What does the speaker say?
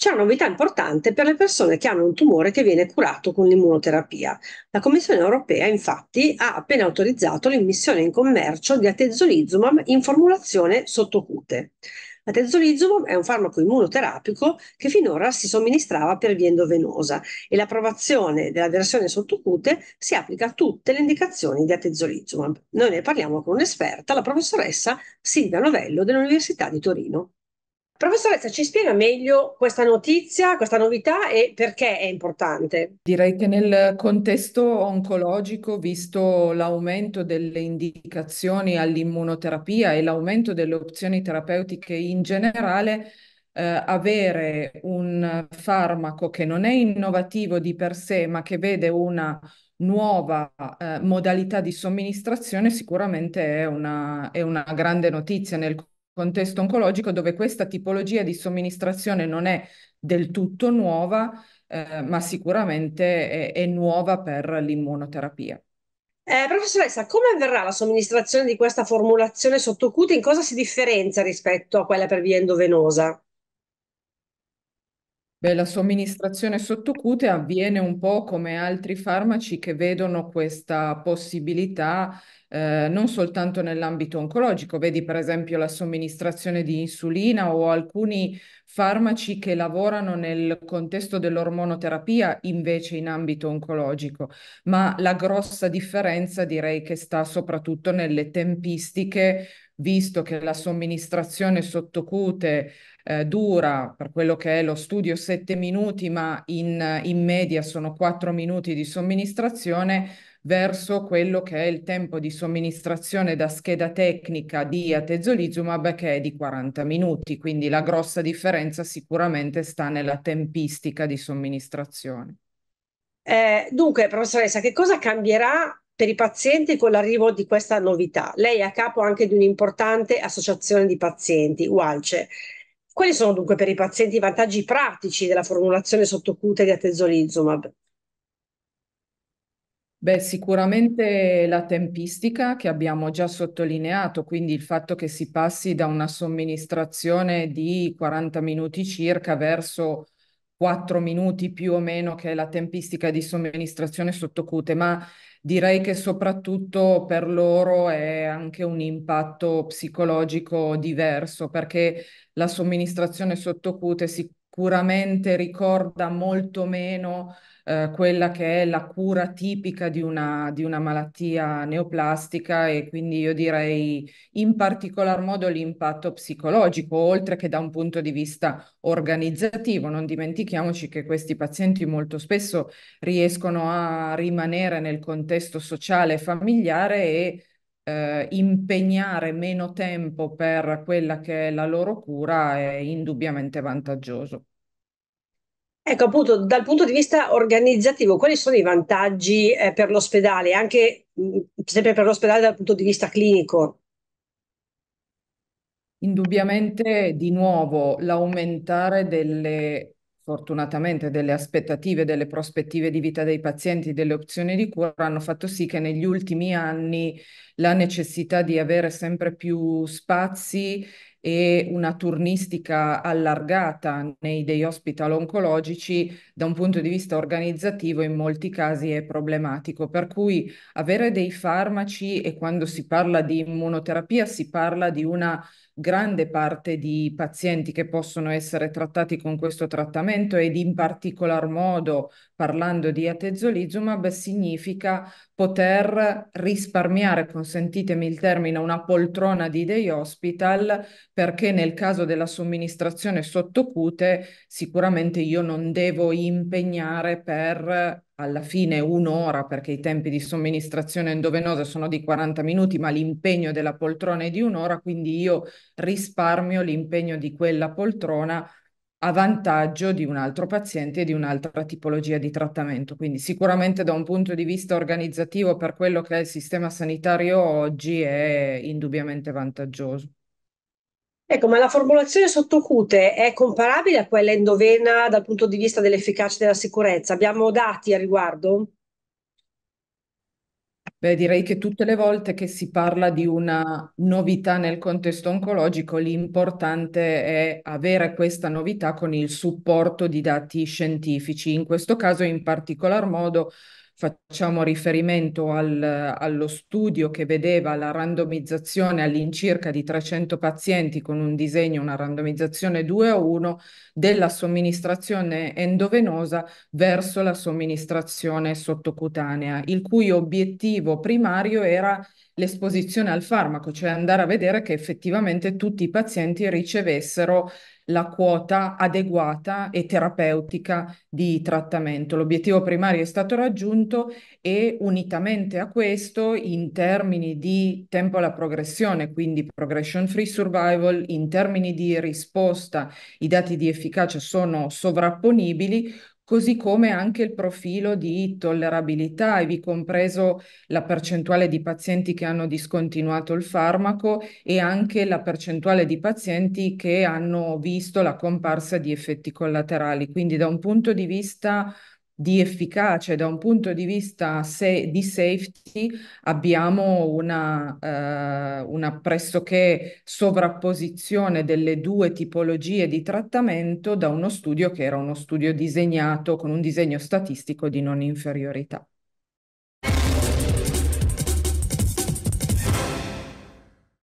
C'è una novità importante per le persone che hanno un tumore che viene curato con l'immunoterapia. La Commissione europea, infatti, ha appena autorizzato l'immissione in commercio di atezolizumab in formulazione sottocute. Atezolizumab è un farmaco immunoterapico che finora si somministrava per via endovenosa e l'approvazione della versione sottocute si applica a tutte le indicazioni di atezolizumab. Noi ne parliamo con un'esperta, la professoressa Silvia Novello dell'Università di Torino. Professoressa, ci spiega meglio questa notizia, questa novità e perché è importante? Direi che nel contesto oncologico, visto l'aumento delle indicazioni all'immunoterapia e l'aumento delle opzioni terapeutiche in generale, eh, avere un farmaco che non è innovativo di per sé, ma che vede una nuova eh, modalità di somministrazione sicuramente è una, è una grande notizia nel contesto contesto oncologico dove questa tipologia di somministrazione non è del tutto nuova, eh, ma sicuramente è, è nuova per l'immunoterapia. Eh, professoressa, come avverrà la somministrazione di questa formulazione sottocuta? In cosa si differenzia rispetto a quella per via endovenosa? Beh, la somministrazione sottocutea avviene un po' come altri farmaci che vedono questa possibilità eh, non soltanto nell'ambito oncologico, vedi per esempio la somministrazione di insulina o alcuni farmaci che lavorano nel contesto dell'ormonoterapia invece in ambito oncologico, ma la grossa differenza direi che sta soprattutto nelle tempistiche visto che la somministrazione sottocute eh, dura per quello che è lo studio 7 minuti, ma in, in media sono 4 minuti di somministrazione, verso quello che è il tempo di somministrazione da scheda tecnica di atezolizumab che è di 40 minuti, quindi la grossa differenza sicuramente sta nella tempistica di somministrazione. Eh, dunque, professoressa, che cosa cambierà per i pazienti con l'arrivo di questa novità. Lei è a capo anche di un'importante associazione di pazienti, UALCE. Quali sono dunque per i pazienti i vantaggi pratici della formulazione sottocutea di atezolizumab? Beh, sicuramente la tempistica che abbiamo già sottolineato, quindi il fatto che si passi da una somministrazione di 40 minuti circa verso 4 minuti più o meno che è la tempistica di somministrazione sottocute, ma direi che soprattutto per loro è anche un impatto psicologico diverso perché la somministrazione sottocute si sicuramente ricorda molto meno eh, quella che è la cura tipica di una, di una malattia neoplastica e quindi io direi in particolar modo l'impatto psicologico, oltre che da un punto di vista organizzativo. Non dimentichiamoci che questi pazienti molto spesso riescono a rimanere nel contesto sociale e familiare e eh, impegnare meno tempo per quella che è la loro cura è indubbiamente vantaggioso. Ecco, appunto, dal punto di vista organizzativo, quali sono i vantaggi eh, per l'ospedale, anche mh, mm, sempre per l'ospedale dal punto di vista clinico? Indubbiamente, di nuovo, l'aumentare delle fortunatamente delle aspettative, delle prospettive di vita dei pazienti, delle opzioni di cura hanno fatto sì che negli ultimi anni la necessità di avere sempre più spazi e una turnistica allargata nei dei hospital oncologici da un punto di vista organizzativo in molti casi è problematico, per cui avere dei farmaci e quando si parla di immunoterapia si parla di una grande parte di pazienti che possono essere trattati con questo trattamento ed in particolar modo parlando di atezolizumab significa poter risparmiare, consentitemi il termine, una poltrona di day hospital perché nel caso della somministrazione sottocute sicuramente io non devo impegnare per alla fine un'ora perché i tempi di somministrazione endovenosa sono di 40 minuti, ma l'impegno della poltrona è di un'ora, quindi io risparmio l'impegno di quella poltrona a vantaggio di un altro paziente e di un'altra tipologia di trattamento. Quindi sicuramente da un punto di vista organizzativo per quello che è il sistema sanitario oggi è indubbiamente vantaggioso. Ecco, ma la formulazione sottocute è comparabile a quella endovena dal punto di vista dell'efficacia e della sicurezza? Abbiamo dati a riguardo? Beh, direi che tutte le volte che si parla di una novità nel contesto oncologico, l'importante è avere questa novità con il supporto di dati scientifici. In questo caso, in particolar modo, facciamo riferimento al, allo studio che vedeva la randomizzazione all'incirca di 300 pazienti con un disegno, una randomizzazione 2 a 1 della somministrazione endovenosa verso la somministrazione sottocutanea, il cui obiettivo primario era l'esposizione al farmaco, cioè andare a vedere che effettivamente tutti i pazienti ricevessero la quota adeguata e terapeutica di trattamento. L'obiettivo primario è stato raggiunto e unitamente a questo, in termini di tempo alla progressione, quindi progression free survival, in termini di risposta, i dati di efficacia sono sovrapponibili, così come anche il profilo di tollerabilità, e vi compreso la percentuale di pazienti che hanno discontinuato il farmaco e anche la percentuale di pazienti che hanno visto la comparsa di effetti collaterali. Quindi da un punto di vista di efficacia da un punto di vista se- di safety abbiamo una, eh, una pressoché sovrapposizione delle due tipologie di trattamento da uno studio che era uno studio disegnato con un disegno statistico di non inferiorità.